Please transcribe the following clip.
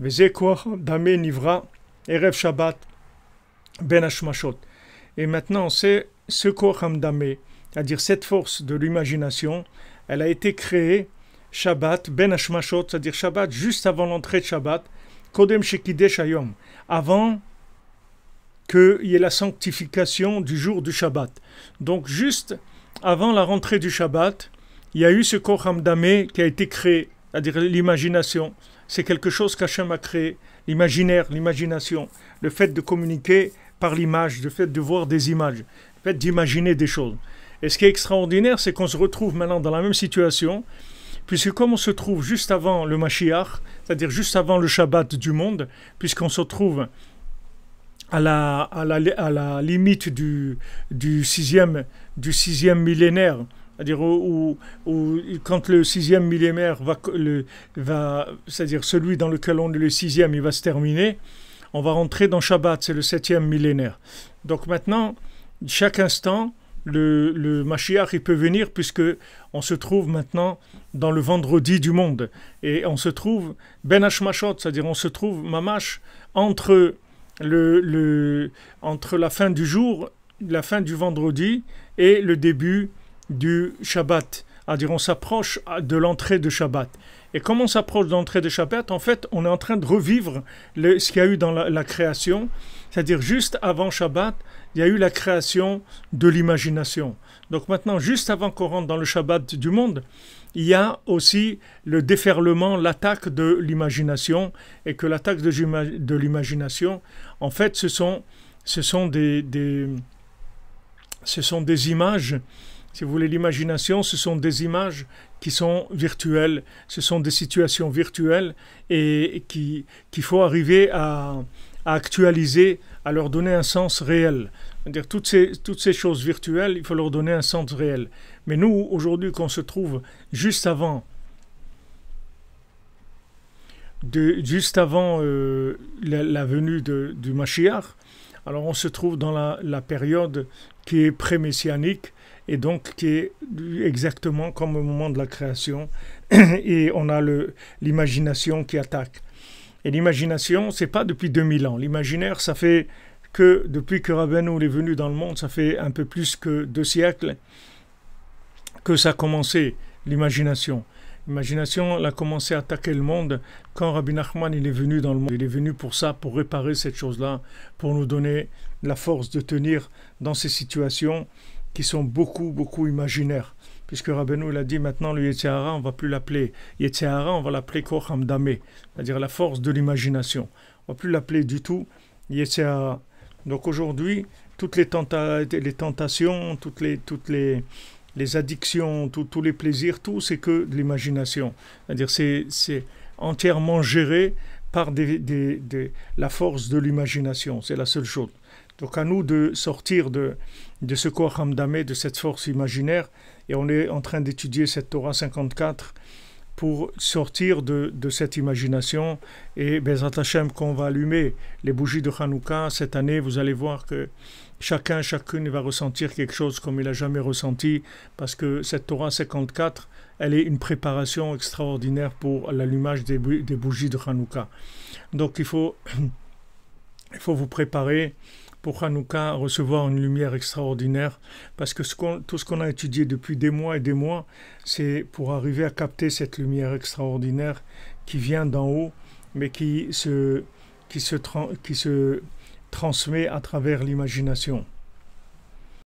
Nivra, Erev Shabbat, Ben Et maintenant, c'est ce Koham c'est-à-dire cette force de l'imagination, elle a été créée Shabbat, Ben Hashmashot, c'est-à-dire Shabbat juste avant l'entrée de Shabbat, Kodem Shekidesh Shayom, avant qu'il y ait la sanctification du jour du Shabbat. Donc juste avant la rentrée du Shabbat, il y a eu ce Koham qui a été créé c'est-à-dire l'imagination. C'est quelque chose qu'Hachem a créé, l'imaginaire, l'imagination, le fait de communiquer par l'image, le fait de voir des images, le fait d'imaginer des choses. Et ce qui est extraordinaire, c'est qu'on se retrouve maintenant dans la même situation, puisque comme on se trouve juste avant le Mashiach, c'est-à-dire juste avant le Shabbat du monde, puisqu'on se trouve à la, à la, à la limite du, du, sixième, du sixième millénaire, c'est-à-dire où, quand le sixième millénaire va, c'est-à-dire celui dans lequel on est le sixième, il va se terminer, on va rentrer dans Shabbat, c'est le septième millénaire. Donc maintenant, chaque instant, le, le Mashiach, il peut venir puisque on se trouve maintenant dans le vendredi du monde. Et on se trouve Ben Hashmashot, c'est-à-dire on se trouve Mamash entre, le, entre la fin du jour, la fin du vendredi et le début du Shabbat. à dire on s'approche de l'entrée de Shabbat. Et comme on s'approche de l'entrée de Shabbat, en fait, on est en train de revivre ce qu'il y a eu dans la, création. C'est-à-dire juste avant Shabbat, il y a eu la création de l'imagination. Donc maintenant, juste avant qu'on rentre dans le Shabbat du monde, il y a aussi le déferlement, l'attaque de l'imagination, et que l'attaque de, l'imagination, en fait, ce sont, ce sont, des, des, ce sont des images si vous voulez, l'imagination, ce sont des images qui sont virtuelles, ce sont des situations virtuelles et qu'il faut arriver à, actualiser, à leur donner un sens réel. toutes, ces, toutes ces choses virtuelles, il faut leur donner un sens réel. Mais nous, aujourd'hui, qu'on se trouve juste avant juste avant euh, la, venue du Mashiach. Alors on se trouve dans la, la période qui est pré-messianique, et donc qui est exactement comme au moment de la création, et on a l'imagination qui attaque. Et l'imagination, ce n'est pas depuis 2000 ans. L'imaginaire, ça fait que depuis que Rabbeinu est venu dans le monde, ça fait un peu plus que deux siècles que ça a commencé, l'imagination. L'imagination a commencé à attaquer le monde quand Rabbi Nachman il est venu dans le monde. Il est venu pour ça, pour réparer cette chose-là, pour nous donner la force de tenir dans ces situations qui sont beaucoup, beaucoup imaginaires. Puisque Rabbeinu l'a dit, maintenant le Yetzirah, on va plus l'appeler Yetzirah, on va l'appeler Dame, c'est-à-dire la force de l'imagination. On va plus l'appeler du tout Yetzirah. Donc aujourd'hui, toutes les, les, tentations, toutes les, toutes les, les addictions, tous les plaisirs, tout, c'est que de l'imagination. C'est-à-dire c'est entièrement géré par des, des, des, la force de l'imagination. C'est la seule chose. Donc à nous de sortir de, de ce corps Hamdamé, de cette force imaginaire, et on est en train d'étudier cette Torah 54 pour sortir de, de cette imagination. Et ben Hashem, qu'on va allumer les bougies de Hanouka cette année, vous allez voir que chacun, chacune va ressentir quelque chose comme il n'a jamais ressenti, parce que cette Torah 54, elle est une préparation extraordinaire pour l'allumage des, des, bougies de Hanouka. Donc il faut, il faut vous préparer pour Hanouka recevoir une lumière extraordinaire parce que tout ce qu'on a étudié depuis des mois et des mois, c'est pour arriver à capter cette lumière extraordinaire qui vient d'en haut, mais qui se transmet à travers l'imagination.